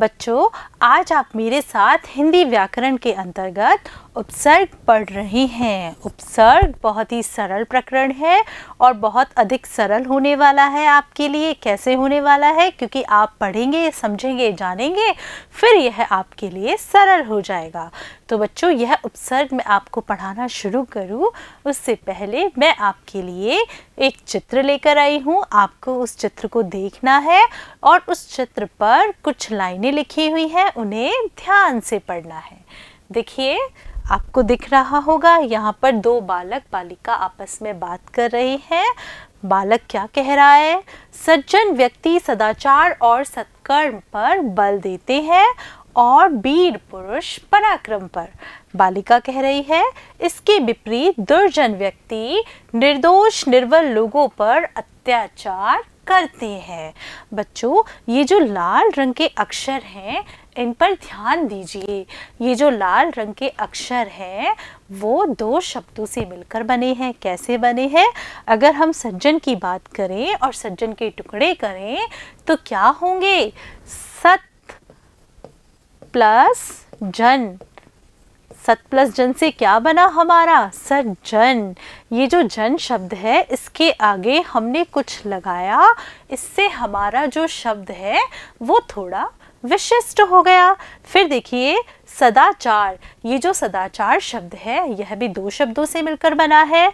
बच्चों आज आप मेरे साथ हिंदी व्याकरण के अंतर्गत उपसर्ग पढ़ रहे हैं उपसर्ग बहुत ही सरल प्रकरण है और बहुत अधिक सरल होने वाला है आपके लिए कैसे होने वाला है क्योंकि आप पढ़ेंगे समझेंगे जानेंगे फिर यह आपके लिए सरल हो जाएगा तो बच्चों यह उपसर्ग मैं आपको पढ़ाना शुरू करूं उससे पहले मैं आपके लिए एक चित्र लेकर आई हूं आपको उस चित्र को देखना है और उस चित्र पर कुछ लाइनें लिखी हुई हैं उन्हें ध्यान से पढ़ना है देखिए आपको दिख रहा होगा यहाँ पर दो बालक बालिका आपस में बात कर रहे हैं बालक क्या कह रहा है सज्जन व्यक्ति सदाचार और सत्कर्म पर बल देते हैं और वीर पुरुष पराक्रम पर बालिका कह रही है इसके विपरीत दुर्जन व्यक्ति निर्दोष निर्बल लोगों पर अत्याचार करते हैं बच्चों ये जो लाल रंग के अक्षर हैं इन पर ध्यान दीजिए ये जो लाल रंग के अक्षर हैं वो दो शब्दों से मिलकर बने हैं कैसे बने हैं अगर हम सज्जन की बात करें और सज्जन के टुकड़े करें तो क्या होंगे सत प्लस जन सत प्लस जन से क्या बना हमारा सज्जन ये जो जन शब्द है इसके आगे हमने कुछ लगाया इससे हमारा जो शब्द है वो थोड़ा विशिष्ट हो गया फिर देखिए सदाचार ये जो सदाचार शब्द है यह भी दो शब्दों से मिलकर बना है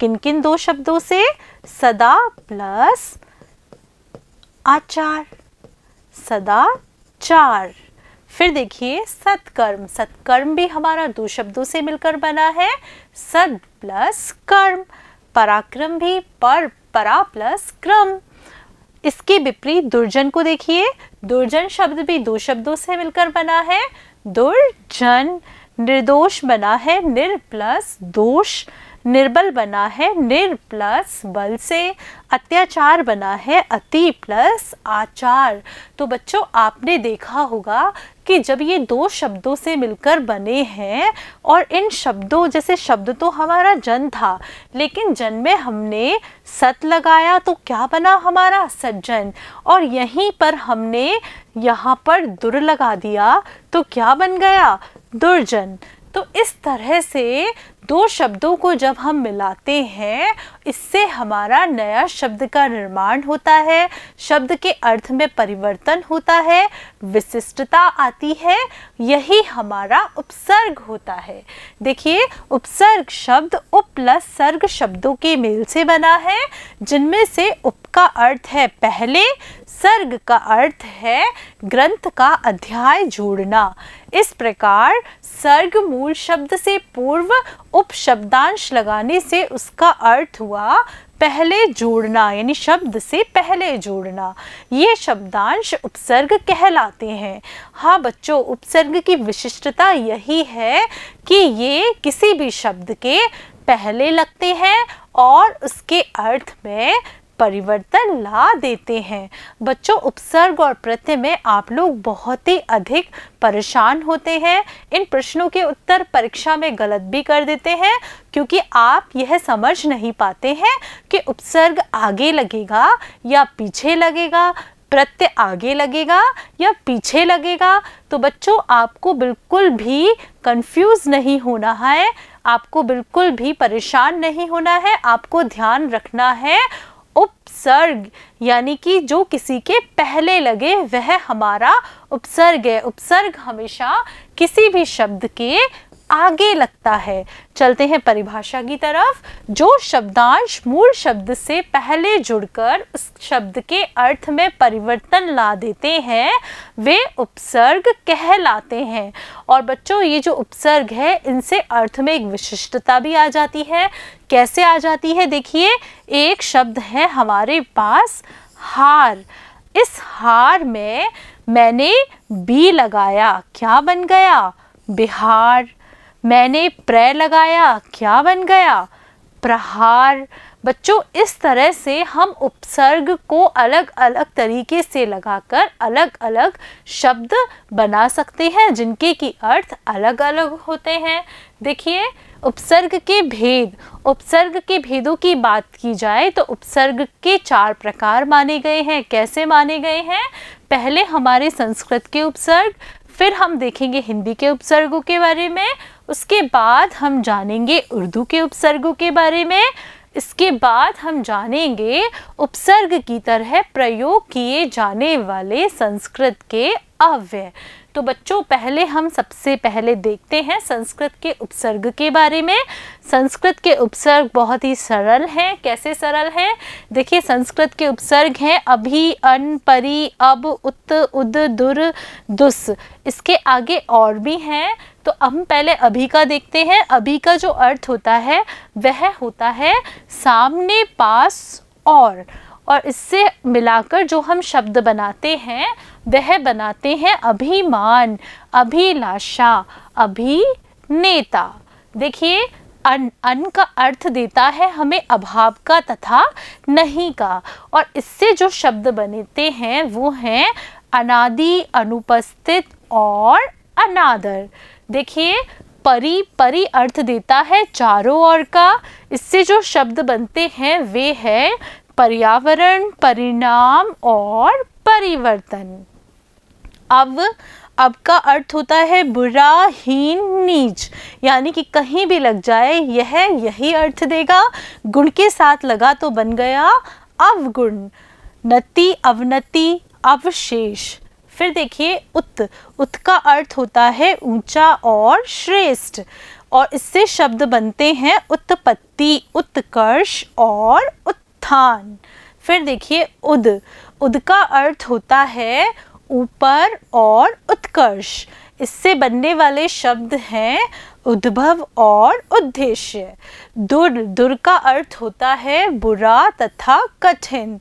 किन किन दो शब्दों से सदा प्लस आचार सदाचार फिर देखिए सत्कर्म सत्कर्म भी हमारा दो शब्दों से मिलकर बना है सद प्लस कर्म पराक्रम भी पर परा प्लस क्रम इसके विपरीत दुर्जन को देखिए दुर्जन शब्द भी दो शब्दों से मिलकर बना है दुर्जन निर्दोष बना है निर प्लस दोष निर्बल बना है निर प्लस बल से अत्याचार बना है अति प्लस आचार तो बच्चों आपने देखा होगा कि जब ये दो शब्दों से मिलकर बने हैं और इन शब्दों जैसे शब्द तो हमारा जन था लेकिन जन में हमने सत लगाया तो क्या बना हमारा सज्जन और यहीं पर हमने यहाँ पर दुर लगा दिया तो क्या बन गया दुर्जन तो इस तरह से दो शब्दों को जब हम मिलाते हैं इससे हमारा नया शब्द का निर्माण होता है शब्द के अर्थ में परिवर्तन होता है विशिष्टता आती है यही हमारा उपसर्ग होता है देखिए उपसर्ग शब्द उप प्लस सर्ग शब्दों के मेल से बना है जिनमें से उप का अर्थ है पहले सर्ग का अर्थ है ग्रंथ का अध्याय जोड़ना इस प्रकार सर्ग मूल शब्द से पूर्व उपशब्दांश लगाने से उसका अर्थ हुआ पहले जोड़ना यानी शब्द से पहले जोड़ना ये शब्दांश उपसर्ग कहलाते हैं हाँ बच्चों उपसर्ग की विशिष्टता यही है कि ये किसी भी शब्द के पहले लगते हैं और उसके अर्थ में परिवर्तन ला देते हैं बच्चों उपसर्ग और प्रत्यय में आप लोग बहुत ही अधिक परेशान होते हैं इन प्रश्नों के उत्तर परीक्षा में गलत भी कर देते हैं क्योंकि आप यह समझ नहीं पाते हैं कि उपसर्ग आगे लगेगा या पीछे लगेगा प्रत्यय आगे लगेगा या पीछे लगेगा तो बच्चों आपको बिल्कुल भी कंफ्यूज नहीं होना है आपको बिल्कुल भी परेशान नहीं होना है आपको ध्यान रखना है उपसर्ग यानी कि जो किसी के पहले लगे वह हमारा उपसर्ग है उपसर्ग हमेशा किसी भी शब्द के आगे लगता है चलते हैं परिभाषा की तरफ जो शब्दांश मूल शब्द से पहले जुड़कर उस शब्द के अर्थ में परिवर्तन ला देते हैं वे उपसर्ग कहलाते हैं और बच्चों ये जो उपसर्ग है इनसे अर्थ में एक विशिष्टता भी आ जाती है कैसे आ जाती है देखिए एक शब्द है हमारे पास हार इस हार में मैंने बी लगाया क्या बन गया बिहार मैंने प्रे लगाया क्या बन गया प्रहार बच्चों इस तरह से हम उपसर्ग को अलग अलग तरीके से लगाकर अलग अलग शब्द बना सकते हैं जिनके की अर्थ अलग अलग होते हैं देखिए उपसर्ग के भेद उपसर्ग के भेदों की बात की जाए तो उपसर्ग के चार प्रकार माने गए हैं कैसे माने गए हैं पहले हमारे संस्कृत के उपसर्ग फिर हम देखेंगे हिंदी के उपसर्गों के बारे में उसके बाद हम जानेंगे उर्दू के उपसर्गों के बारे में इसके बाद हम जानेंगे उपसर्ग की तरह प्रयोग किए जाने वाले संस्कृत के अव्यय तो बच्चों पहले हम सबसे पहले देखते हैं संस्कृत के उपसर्ग के बारे में संस्कृत के उपसर्ग बहुत ही सरल हैं कैसे सरल हैं देखिए संस्कृत के उपसर्ग हैं अभी अन परी अब उत उद दुर दुस इसके आगे और भी हैं तो हम पहले अभी का देखते हैं अभी का जो अर्थ होता है वह होता है सामने पास और और इससे मिलाकर जो हम शब्द बनाते हैं वह बनाते हैं अभिमान अभिलाषा अभिनेता देखिए अन अन का अर्थ देता है हमें अभाव का तथा नहीं का और इससे जो शब्द बनते हैं वो हैं अनादि अनुपस्थित और अनादर देखिए परी परी अर्थ देता है चारों ओर का इससे जो शब्द बनते हैं वे है पर्यावरण परिणाम और परिवर्तन अब अब का अर्थ होता है बुरा हीन नीच यानी कि कहीं भी लग जाए यह यही अर्थ देगा गुण के साथ लगा तो बन गया अवगुण नति अवनति अवशेष फिर देखिए उत उत का अर्थ होता है ऊंचा और श्रेष्ठ और इससे शब्द बनते हैं उत्पत्ति उत्कर्ष और उत्त स्थान फिर देखिए उद उद का अर्थ होता है ऊपर और उत्कर्ष इससे बनने वाले शब्द हैं उद्भव और उद्देश्य दुर दुर का अर्थ होता है बुरा तथा कठिन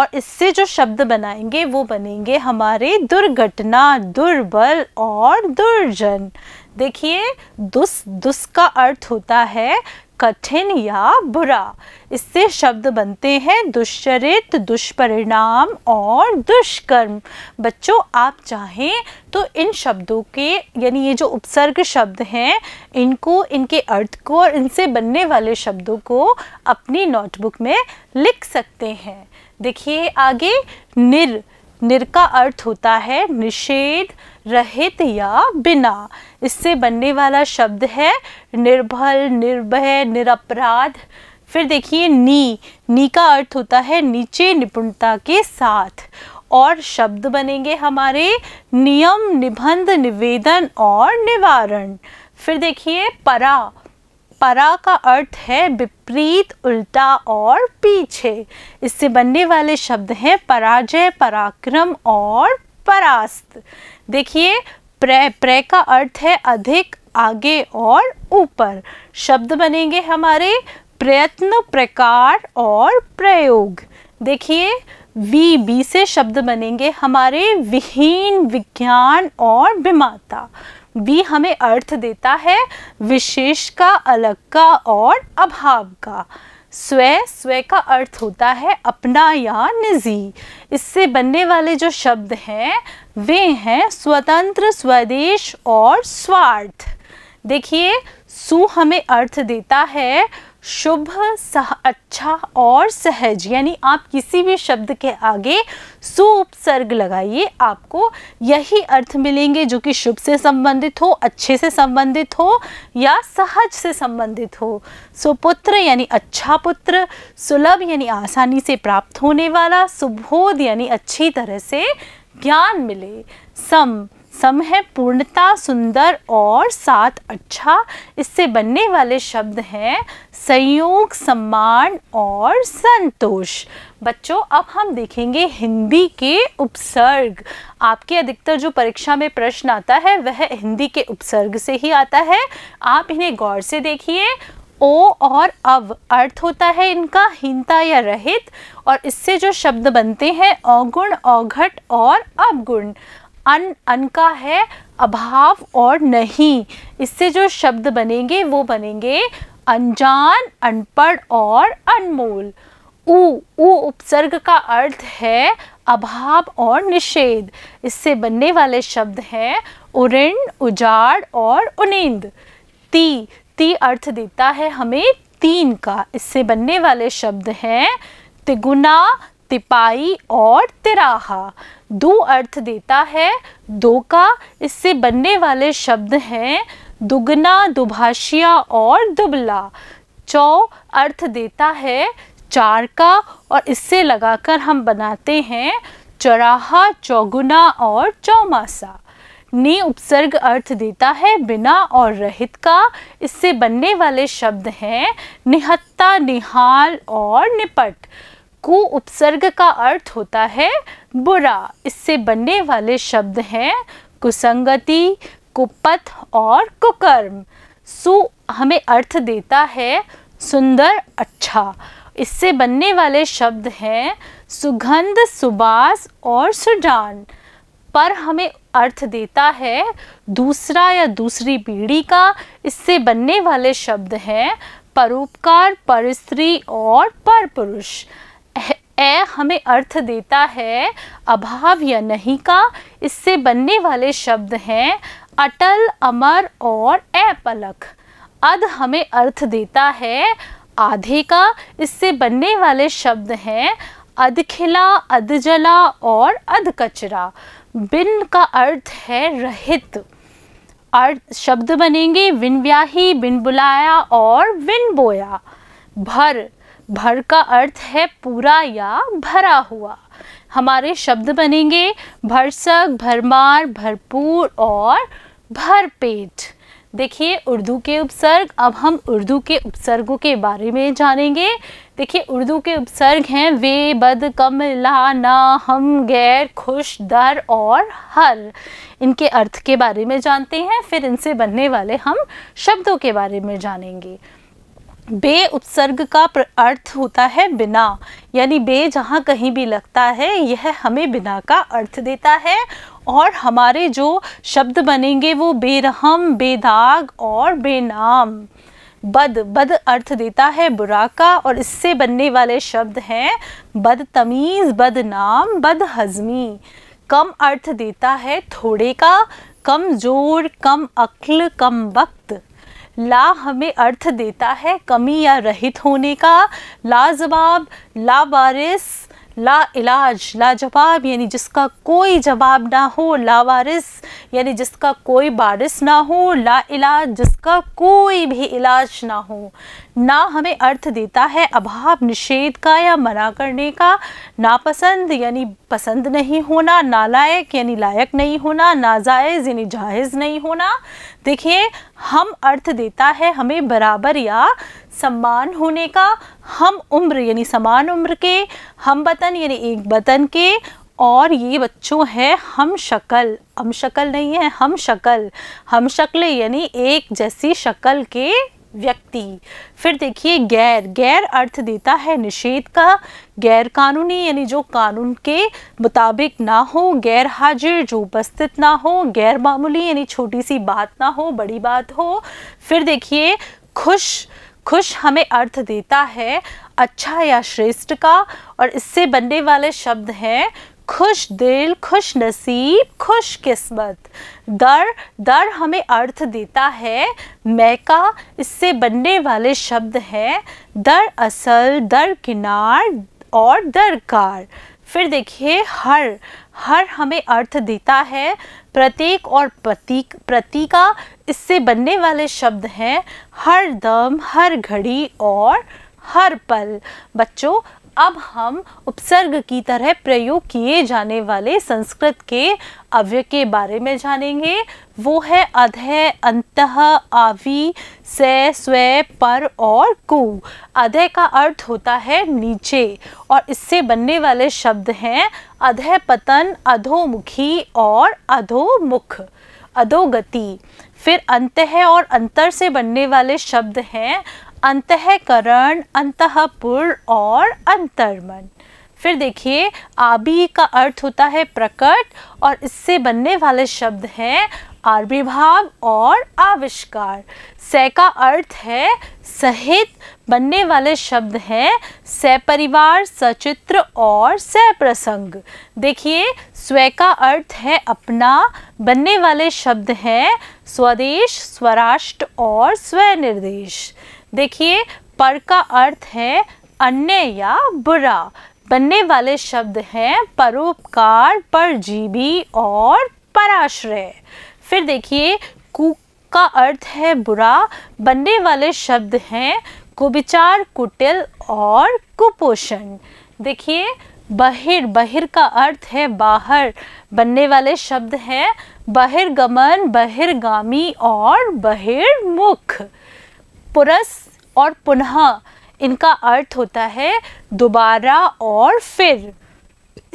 और इससे जो शब्द बनाएंगे वो बनेंगे हमारे दुर्घटना दुर्बल और दुर्जन देखिए दुस दुस का अर्थ होता है कठिन या बुरा इससे शब्द बनते हैं दुश्चरित दुष्परिणाम और दुष्कर्म बच्चों आप चाहें तो इन शब्दों के यानी ये जो उपसर्ग शब्द हैं इनको इनके अर्थ को और इनसे बनने वाले शब्दों को अपनी नोटबुक में लिख सकते हैं देखिए आगे निर निर का अर्थ होता है निषेध रहित या बिना इससे बनने वाला शब्द है निर्भल निर्भय निरपराध फिर देखिए नी नी का अर्थ होता है नीचे निपुणता के साथ और शब्द बनेंगे हमारे नियम निबंध निवेदन और निवारण फिर देखिए परा परा का अर्थ है विपरीत उल्टा और पीछे इससे बनने वाले शब्द हैं पराजय पराक्रम और परास्त देखिए प्र प्र का अर्थ है अधिक आगे और ऊपर शब्द बनेंगे हमारे प्रयत्न प्रकार और प्रयोग देखिए वी बी से शब्द बनेंगे हमारे विहीन विज्ञान और विमाता बी हमें अर्थ देता है विशेष का अलग का और अभाव का स्व स्व का अर्थ होता है अपना या निजी इससे बनने वाले जो शब्द हैं वे हैं स्वतंत्र स्वदेश और स्वार्थ देखिए सु हमें अर्थ देता है शुभ सह अच्छा और सहज यानी आप किसी भी शब्द के आगे सु उपसर्ग लगाइए आपको यही अर्थ मिलेंगे जो कि शुभ से संबंधित हो अच्छे से संबंधित हो या सहज से संबंधित हो सुपुत्र यानी अच्छा पुत्र सुलभ यानी आसानी से प्राप्त होने वाला सुबोध यानी अच्छी तरह से ज्ञान मिले सम सम है पूर्णता सुंदर और साथ अच्छा इससे बनने वाले शब्द हैं संयोग सम्मान और संतोष बच्चों अब हम देखेंगे हिंदी के उपसर्ग आपके अधिकतर जो परीक्षा में प्रश्न आता है वह हिंदी के उपसर्ग से ही आता है आप इन्हें गौर से देखिए ओ और अव अर्थ होता है इनका हिंता या रहित और इससे जो शब्द बनते हैं अवगुण अवघट और अवगुण अन अन का है अभाव और नहीं इससे जो शब्द बनेंगे वो बनेंगे अनजान अनपढ़ और अनमोल उ उ उपसर्ग का अर्थ है अभाव और निषेध इससे बनने वाले शब्द हैं उरिण उजाड़ और उनिंद ती ती अर्थ देता है हमें तीन का इससे बनने वाले शब्द हैं तिगुना तिपाई और तिराहा दो अर्थ देता है दो का इससे बनने वाले शब्द हैं दुगना दुभाषिया और दुबला चौ अर्थ देता है चार का और इससे लगाकर हम बनाते हैं चौराहा चौगुना और चौमासा ने उपसर्ग अर्थ देता है बिना और रहित का इससे बनने वाले शब्द हैं निहत्ता निहाल और निपट कु उपसर्ग का अर्थ होता है बुरा इससे बनने वाले शब्द हैं कुसंगति कुपथ और कुकर्म सु हमें अर्थ देता है सुंदर अच्छा इससे बनने वाले शब्द हैं सुगंध सुबास और सुजान पर हमें अर्थ देता है दूसरा या दूसरी पीढ़ी का इससे बनने वाले शब्द हैं परोपकार परस्त्री और परपुरुष पुरुष ए हमें अर्थ देता है अभाव या नहीं का इससे बनने वाले शब्द हैं अटल अमर और ए पलक अध हमें अर्थ देता है आधे का इससे बनने वाले शब्द हैं अधखिला अधजला और अध कचरा बिन का अर्थ है रहित अर्थ शब्द बनेंगे विन व्याही बिन बुलाया और बिन बोया भर भर का अर्थ है पूरा या भरा हुआ हमारे शब्द बनेंगे भरसक भरमार भरपूर और भरपेट देखिए उर्दू के उपसर्ग अब हम उर्दू के उपसर्गों के बारे में जानेंगे देखिए उर्दू के उपसर्ग हैं वे बद कम ला ना हम गैर खुश दर और हर इनके अर्थ के बारे में जानते हैं फिर इनसे बनने वाले हम शब्दों के बारे में जानेंगे बे उत्सर्ग का अर्थ होता है बिना यानी बे जहाँ कहीं भी लगता है यह हमें बिना का अर्थ देता है और हमारे जो शब्द बनेंगे वो बेरहम बेदाग और बेनाम बद बद अर्थ देता है बुरा का और इससे बनने वाले शब्द हैं बदतमीज़ बदनाम हज़मी कम अर्थ देता है थोड़े का कम जोर कम अक्ल कम वक्त ला हमें अर्थ देता है कमी या रहित होने का लाजवाब लाबारिस ला इलाज लाजवाब यानी जिसका कोई जवाब ना हो वारिस यानी जिसका कोई बारिश ना हो ला इलाज जिसका कोई भी इलाज ना हो ना हमें अर्थ देता है अभाव निषेध का या मना करने का नापसंद यानी पसंद नहीं होना नालायक यानी लायक नहीं होना नाजायज़ यानी जायज़ नहीं होना देखिए हम अर्थ देता है हमें बराबर या सम्मान होने का हम उम्र यानी समान उम्र के हम बतन यानी एक बतन के और ये बच्चों है हम शक्ल हम शक्ल नहीं है हम शक्ल हम शक्ल यानी एक जैसी शक्ल के व्यक्ति फिर देखिए गैर गैर अर्थ देता है निषेध का गैर कानूनी यानी जो कानून के मुताबिक ना हो गैर हाजिर जो उपस्थित ना हो गैर मामूली यानी छोटी सी बात ना हो बड़ी बात हो फिर देखिए खुश खुश हमें अर्थ देता है अच्छा या श्रेष्ठ का और इससे बनने वाले शब्द हैं खुश दिल खुश नसीब खुश किस्मत दर दर हमें अर्थ देता है मैका इससे बनने वाले शब्द हैं दर असल दर किनार और दरकार फिर देखिए हर हर हमें अर्थ देता है प्रत्येक और प्रतीक प्रतीका इससे बनने वाले शब्द हैं हर दम हर घड़ी और हर पल बच्चों अब हम उपसर्ग की तरह प्रयोग किए जाने वाले संस्कृत के अव्यय के बारे में जानेंगे वो है अध अंत आवि से स्व पर और कु अध का अर्थ होता है नीचे और इससे बनने वाले शब्द हैं अधय पतन अधोमुखी और अधोमुख अधोगति फिर अंत है और अंतर से बनने वाले शब्द हैं अंतकरण अंतपुर और अंतर्मन फिर देखिए आबी का अर्थ होता है प्रकट और इससे बनने वाले शब्द हैं आविर्भाव और आविष्कार सह का अर्थ है सहित बनने वाले शब्द हैं सपरिवार सचित्र और सप्रसंग देखिए स्व का अर्थ है अपना बनने वाले शब्द हैं स्वदेश स्वराष्ट्र और स्वनिर्देश देखिए पर का अर्थ है अन्य या बुरा बनने वाले शब्द हैं परोपकार परजीवी और पराश्रय फिर देखिए कुक का अर्थ है बुरा बनने वाले शब्द हैं कुविचार कुटिल और कुपोषण देखिए बहिर बहिर का अर्थ है बाहर बनने वाले शब्द हैं बहिर्गमन बहिर्गामी और बहिर्मुख पुरस और पुनः इनका अर्थ होता है दोबारा और फिर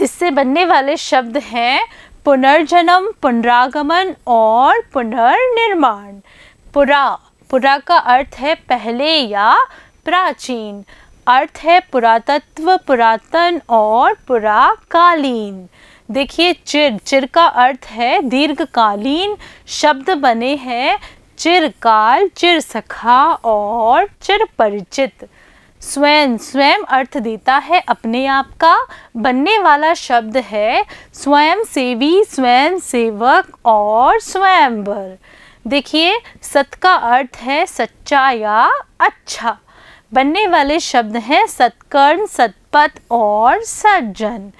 इससे बनने वाले शब्द हैं पुनर्जन्म पुनरागमन और पुनर्निर्माण पुरा पुरा का अर्थ है पहले या प्राचीन अर्थ है पुरातत्व पुरातन और पुराकालीन देखिए चिर चिर का अर्थ है दीर्घकालीन शब्द बने हैं चिरकाल चिर सखा और चिर परिचित स्वयं स्वयं अर्थ देता है अपने आप का बनने वाला शब्द है स्वयं सेवी स्वयं सेवक और स्वयंवर देखिए सत का अर्थ है सच्चा या अच्छा बनने वाले शब्द हैं सत्कर्म सतपथ और सज्जन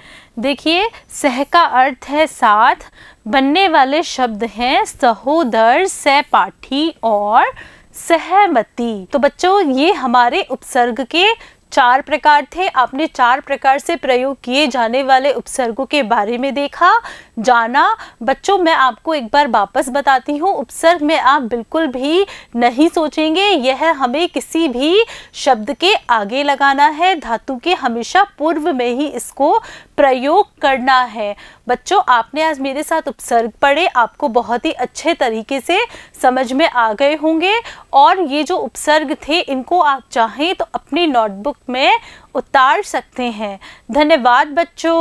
देखिए सह का अर्थ है साथ बनने वाले शब्द हैं सहोदर सहपाठी और सहमति तो बच्चों ये हमारे उपसर्ग के चार प्रकार थे आपने चार प्रकार से प्रयोग किए जाने वाले उपसर्गों के बारे में देखा जाना बच्चों मैं आपको एक बार वापस बताती हूँ उपसर्ग में आप बिल्कुल भी नहीं सोचेंगे यह हमें किसी भी शब्द के आगे लगाना है धातु के हमेशा पूर्व में ही इसको प्रयोग करना है बच्चों आपने आज मेरे साथ उपसर्ग पढ़े आपको बहुत ही अच्छे तरीके से समझ में आ गए होंगे और ये जो उपसर्ग थे इनको आप चाहें तो अपनी नोटबुक में उतार सकते हैं धन्यवाद बच्चों